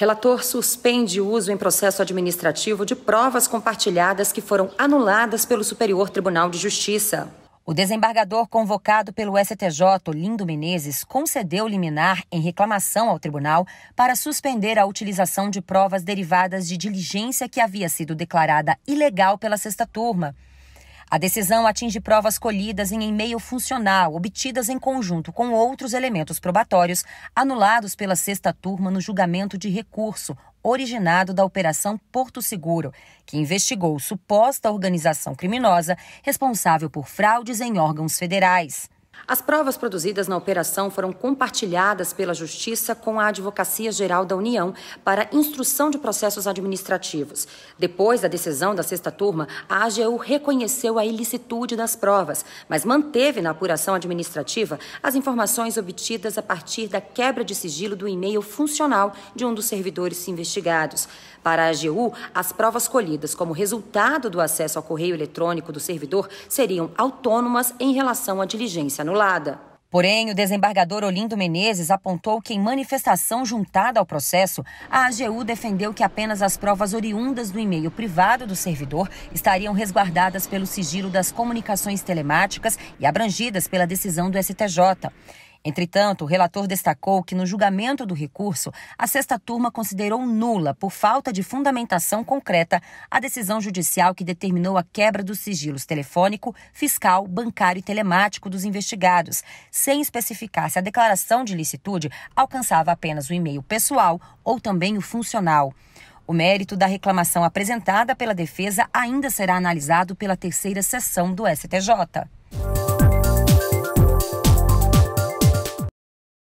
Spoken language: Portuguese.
Relator suspende o uso em processo administrativo de provas compartilhadas que foram anuladas pelo Superior Tribunal de Justiça. O desembargador convocado pelo STJ, Lindo Menezes, concedeu liminar em reclamação ao tribunal para suspender a utilização de provas derivadas de diligência que havia sido declarada ilegal pela sexta turma. A decisão atinge provas colhidas em e-mail funcional, obtidas em conjunto com outros elementos probatórios, anulados pela sexta turma no julgamento de recurso, originado da Operação Porto Seguro, que investigou suposta organização criminosa responsável por fraudes em órgãos federais. As provas produzidas na operação foram compartilhadas pela Justiça com a Advocacia Geral da União para instrução de processos administrativos. Depois da decisão da sexta turma, a AGU reconheceu a ilicitude das provas, mas manteve na apuração administrativa as informações obtidas a partir da quebra de sigilo do e-mail funcional de um dos servidores investigados. Para a AGU, as provas colhidas como resultado do acesso ao correio eletrônico do servidor seriam autônomas em relação à diligência anulada. Porém, o desembargador Olindo Menezes apontou que, em manifestação juntada ao processo, a AGU defendeu que apenas as provas oriundas do e-mail privado do servidor estariam resguardadas pelo sigilo das comunicações telemáticas e abrangidas pela decisão do STJ. Entretanto, o relator destacou que no julgamento do recurso, a sexta turma considerou nula, por falta de fundamentação concreta, a decisão judicial que determinou a quebra dos sigilos telefônico, fiscal, bancário e telemático dos investigados, sem especificar se a declaração de licitude alcançava apenas o e-mail pessoal ou também o funcional. O mérito da reclamação apresentada pela defesa ainda será analisado pela terceira sessão do STJ.